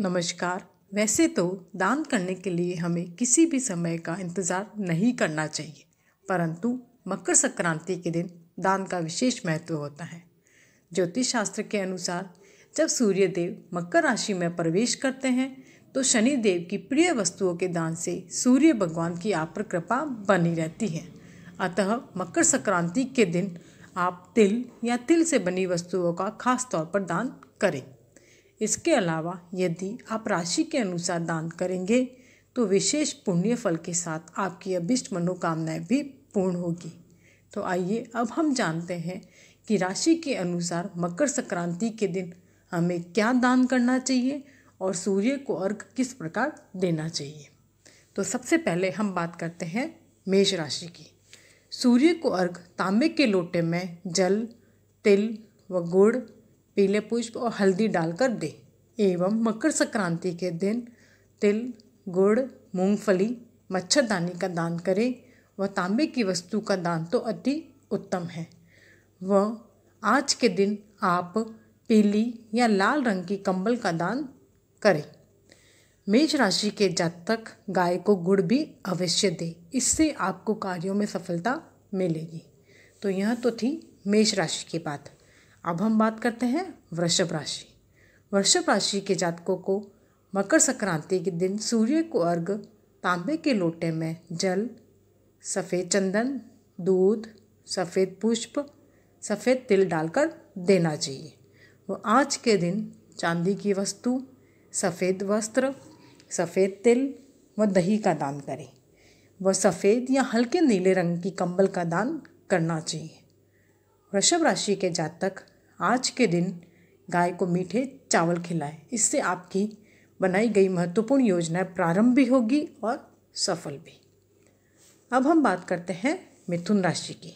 नमस्कार वैसे तो दान करने के लिए हमें किसी भी समय का इंतज़ार नहीं करना चाहिए परंतु मकर संक्रांति के दिन दान का विशेष महत्व होता है ज्योतिष शास्त्र के अनुसार जब सूर्यदेव मकर राशि में प्रवेश करते हैं तो शनि देव की प्रिय वस्तुओं के दान से सूर्य भगवान की आप पर कृपा बनी रहती है अतः मकर संक्रांति के दिन आप तिल या तिल से बनी वस्तुओं का खास तौर पर दान करें इसके अलावा यदि आप राशि के अनुसार दान करेंगे तो विशेष पुण्य फल के साथ आपकी अभिष्ट मनोकामनाएं भी पूर्ण होगी तो आइए अब हम जानते हैं कि राशि के अनुसार मकर संक्रांति के दिन हमें क्या दान करना चाहिए और सूर्य को अर्घ किस प्रकार देना चाहिए तो सबसे पहले हम बात करते हैं मेष राशि की सूर्य को अर्घ तांबे के लोटे में जल तिल व गुड़ पीले पुष्प और हल्दी डालकर दें एवं मकर संक्रांति के दिन तिल गुड़ मूंगफली मच्छरदानी का दान करें व तांबे की वस्तु का दान तो अति उत्तम है व आज के दिन आप पीली या लाल रंग की कंबल का दान करें मेष राशि के जातक गाय को गुड़ भी अवश्य दें इससे आपको कार्यों में सफलता मिलेगी तो यह तो थी मेष राशि की बात अब हम बात करते हैं वृषभ राशि वृषभ राशि के जातकों को मकर संक्रांति के दिन सूर्य को अर्घ तांबे के लोटे में जल सफ़ेद चंदन दूध सफ़ेद पुष्प सफ़ेद तिल डालकर देना चाहिए वो आज के दिन चांदी की वस्तु सफ़ेद वस्त्र सफ़ेद तिल व दही का दान करें व सफ़ेद या हल्के नीले रंग की कंबल का दान करना चाहिए वृषभ राशि के जातक आज के दिन गाय को मीठे चावल खिलाएं इससे आपकी बनाई गई महत्वपूर्ण योजना प्रारंभ भी होगी और सफल भी अब हम बात करते हैं मिथुन राशि की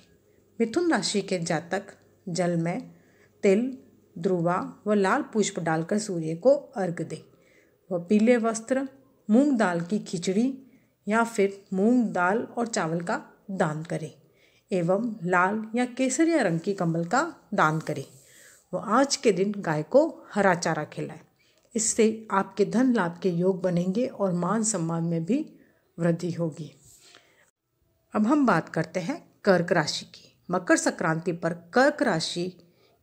मिथुन राशि के जातक जल में तिल ध्रुवा व लाल पुष्प डालकर सूर्य को अर्घ दें वह पीले वस्त्र मूंग दाल की खिचड़ी या फिर मूंग दाल और चावल का दान करें एवं लाल या केसरिया रंग की कंबल का दान करें वो आज के दिन गाय को हरा चारा खिलाए इससे आपके धन लाभ के योग बनेंगे और मान सम्मान में भी वृद्धि होगी अब हम बात करते हैं कर्क राशि की मकर संक्रांति पर कर्क राशि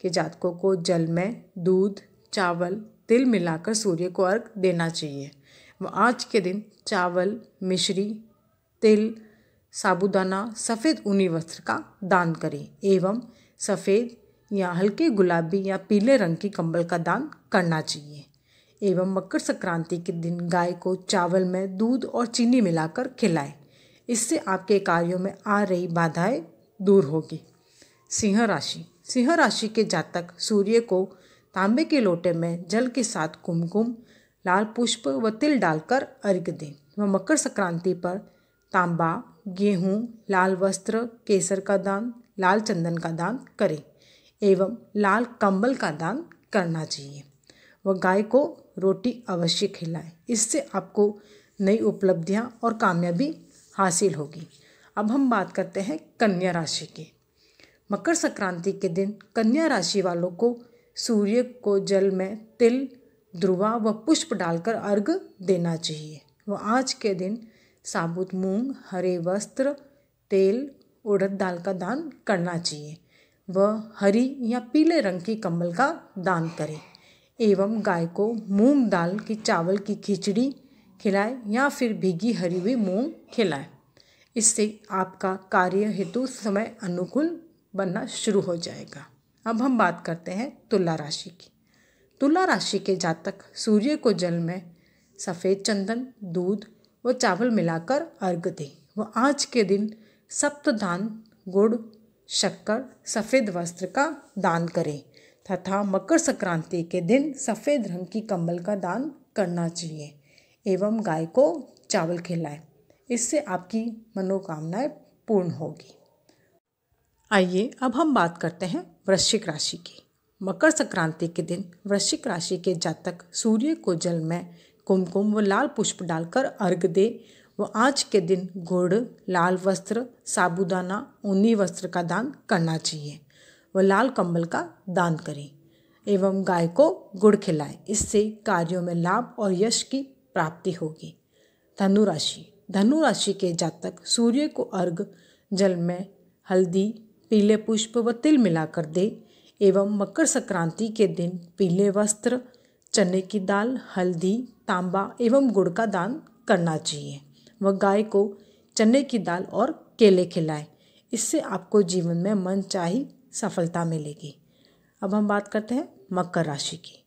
के जातकों को जल में दूध चावल तिल मिलाकर सूर्य को अर्घ देना चाहिए वह आज के दिन चावल मिश्री तिल साबुदाना सफ़ेद ऊनी वस्त्र का दान करें एवं सफ़ेद या हल्के गुलाबी या पीले रंग की कंबल का दान करना चाहिए एवं मकर संक्रांति के दिन गाय को चावल में दूध और चीनी मिलाकर खिलाएं इससे आपके कार्यों में आ रही बाधाएं दूर होगी सिंह राशि सिंह राशि के जातक सूर्य को तांबे के लोटे में जल के साथ कुमकुम लाल पुष्प व तिल डालकर अर्घ दें व मकर संक्रांति पर तांबा गेहूँ लाल वस्त्र केसर का दान लाल चंदन का दान करें एवं लाल कंबल का दान करना चाहिए व गाय को रोटी अवश्य खिलाएं इससे आपको नई उपलब्धियां और कामयाबी हासिल होगी अब हम बात करते हैं कन्या राशि की मकर संक्रांति के दिन कन्या राशि वालों को सूर्य को जल में तिल ध्रुवा व पुष्प डालकर अर्घ देना चाहिए व आज के दिन साबुत मूंग हरे वस्त्र तेल उड़द दाल का दान करना चाहिए वह हरी या पीले रंग की कम्बल का दान करें एवं गाय को मूंग दाल की चावल की खिचड़ी खिलाएं या फिर भीगी हरी हुई मूंग खिलाएं इससे आपका कार्य हेतु समय अनुकूल बनना शुरू हो जाएगा अब हम बात करते हैं तुला राशि की तुला राशि के जातक सूर्य को जल में सफ़ेद चंदन दूध व चावल मिलाकर अर्घ दें वह आज के दिन सप्तदान गुड़ शक्कर सफ़ेद वस्त्र का दान करें तथा मकर संक्रांति के दिन सफ़ेद रंग की कंबल का दान करना चाहिए एवं गाय को चावल खिलाएं इससे आपकी मनोकामनाएं पूर्ण होगी आइए अब हम बात करते हैं वृश्चिक राशि की मकर संक्रांति के दिन वृश्चिक राशि के जातक सूर्य को जल में कुमकुम व लाल पुष्प डालकर अर्घ दे वो आज के दिन गुड़ लाल वस्त्र साबुदाना ऊनी वस्त्र का दान करना चाहिए वह लाल कंबल का दान करें एवं गाय को गुड़ खिलाएं इससे कार्यों में लाभ और यश की प्राप्ति होगी धनुराशि धनुराशि के जातक सूर्य को अर्घ जल में हल्दी पीले पुष्प व तिल मिलाकर दे एवं मकर संक्रांति के दिन पीले वस्त्र चने की दाल हल्दी तांबा एवं गुड़ का दान करना चाहिए व गाय को चने की दाल और केले खिलाएं इससे आपको जीवन में मन चाही सफलता मिलेगी अब हम बात करते हैं मकर राशि की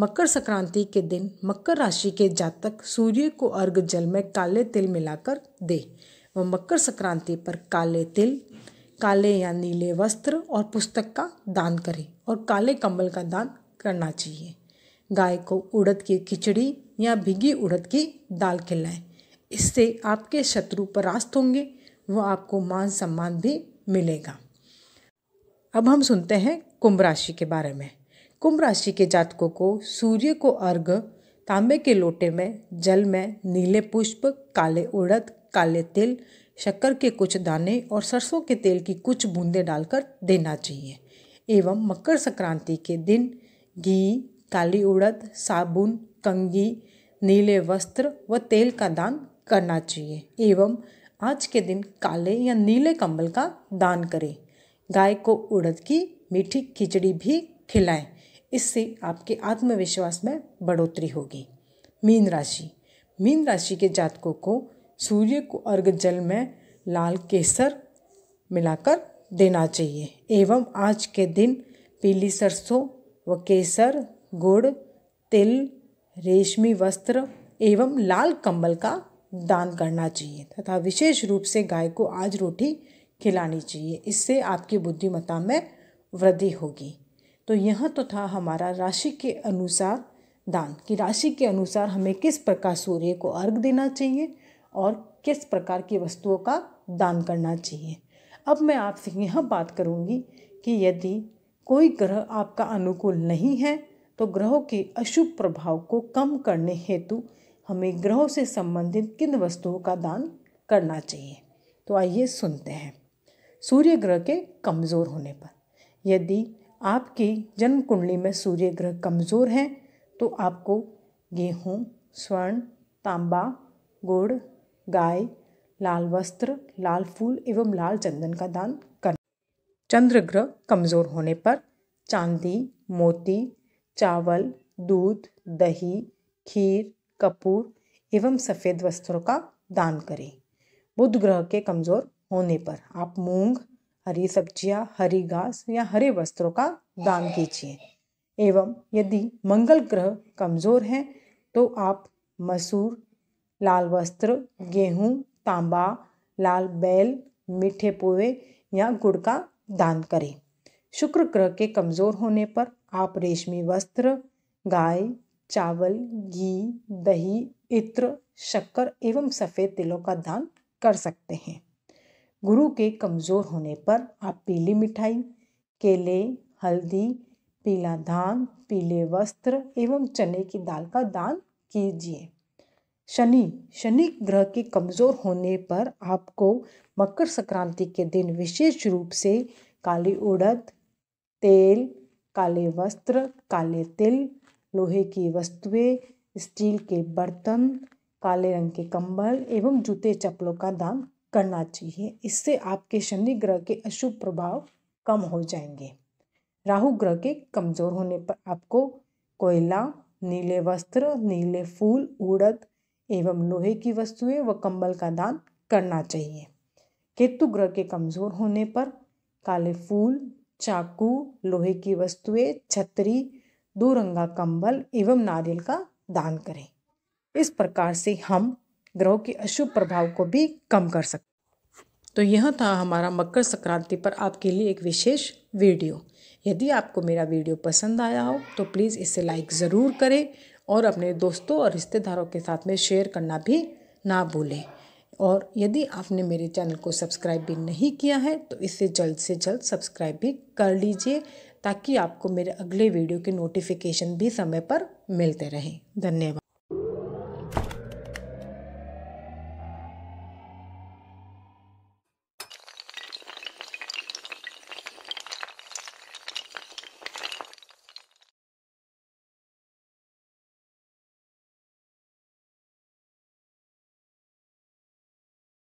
मकर संक्रांति के दिन मकर राशि के जातक सूर्य को अर्घ जल में काले तिल मिलाकर दे व मकर संक्रांति पर काले तिल काले या नीले वस्त्र और पुस्तक का दान करें और काले कंबल का दान करना चाहिए गाय को उड़द की खिचड़ी या भिगी उड़द की दाल खिलाएं इससे आपके शत्रु परास्त होंगे व आपको मान सम्मान भी मिलेगा अब हम सुनते हैं कुंभ राशि के बारे में कुंभ राशि के जातकों को सूर्य को अर्घ तांबे के लोटे में जल में नीले पुष्प काले उड़द काले तिल शक्कर के कुछ दाने और सरसों के तेल की कुछ बूंदें डालकर देना चाहिए एवं मकर संक्रांति के दिन घी काली उड़द साबुन कंगी नीले वस्त्र व तेल का दान करना चाहिए एवं आज के दिन काले या नीले कंबल का दान करें गाय को उड़द की मीठी खिचड़ी भी खिलाएं इससे आपके आत्मविश्वास में बढ़ोतरी होगी मीन राशि मीन राशि के जातकों को सूर्य को अर्घ जल में लाल केसर मिलाकर देना चाहिए एवं आज के दिन पीली सरसों व केसर गुड़ तिल रेशमी वस्त्र एवं लाल कंबल का दान करना चाहिए तथा विशेष रूप से गाय को आज रोटी खिलानी चाहिए इससे आपकी बुद्धिमत्ता में वृद्धि होगी तो यह तो था हमारा राशि के अनुसार दान कि राशि के अनुसार हमें किस प्रकार सूर्य को अर्घ देना चाहिए और किस प्रकार की वस्तुओं का दान करना चाहिए अब मैं आपसे यह बात करूंगी कि यदि कोई ग्रह आपका अनुकूल नहीं है तो ग्रहों के अशुभ प्रभाव को कम करने हेतु हमें ग्रहों से संबंधित किन वस्तुओं का दान करना चाहिए तो आइए सुनते हैं सूर्य ग्रह के कमज़ोर होने पर यदि आपकी जन्म कुंडली में सूर्य ग्रह कमज़ोर हैं तो आपको गेहूँ स्वर्ण तांबा गुड़ गाय लाल वस्त्र लाल फूल एवं लाल चंदन का दान करना चंद्र ग्रह कमज़ोर होने पर चांदी मोती चावल दूध दही खीर कपूर एवं सफ़ेद वस्त्रों का दान करें बुध ग्रह के कमज़ोर होने पर आप मूंग हरी सब्जियां, हरी घास या हरे वस्त्रों का दान कीजिए एवं यदि मंगल ग्रह कमज़ोर हैं तो आप मसूर लाल वस्त्र गेहूं, तांबा लाल बैल मीठे पोहे या गुड़ का दान करें शुक्र ग्रह के कमज़ोर होने पर आप रेशमी वस्त्र गाय चावल घी दही इत्र शक्कर एवं सफ़ेद तिलों का दान कर सकते हैं गुरु के कमज़ोर होने पर आप पीली मिठाई केले हल्दी पीला धान पीले वस्त्र एवं चने की दाल का दान कीजिए शनि शनि ग्रह के कमज़ोर होने पर आपको मकर संक्रांति के दिन विशेष रूप से काली उड़द तेल काले वस्त्र काले तिल लोहे की वस्तुएं स्टील के बर्तन काले रंग के कंबल एवं जूते चप्पलों का दान करना चाहिए इससे आपके शनि ग्रह के अशुभ प्रभाव कम हो जाएंगे राहु ग्रह के कमज़ोर होने पर आपको कोयला नीले वस्त्र नीले फूल उड़द एवं लोहे की वस्तुएं व कंबल का दान करना चाहिए केतु ग्रह के कमज़ोर होने पर काले फूल चाकू लोहे की वस्तुएं छतरी दो रंगा कंबल एवं नारियल का दान करें इस प्रकार से हम ग्रह के अशुभ प्रभाव को भी कम कर सकते तो यह था हमारा मकर संक्रांति पर आपके लिए एक विशेष वीडियो यदि आपको मेरा वीडियो पसंद आया हो तो प्लीज़ इसे लाइक ज़रूर करें और अपने दोस्तों और रिश्तेदारों के साथ में शेयर करना भी ना भूलें और यदि आपने मेरे चैनल को सब्सक्राइब भी नहीं किया है तो इसे जल्द से जल्द सब्सक्राइब भी कर लीजिए ताकि आपको मेरे अगले वीडियो के नोटिफिकेशन भी समय पर मिलते रहें धन्यवाद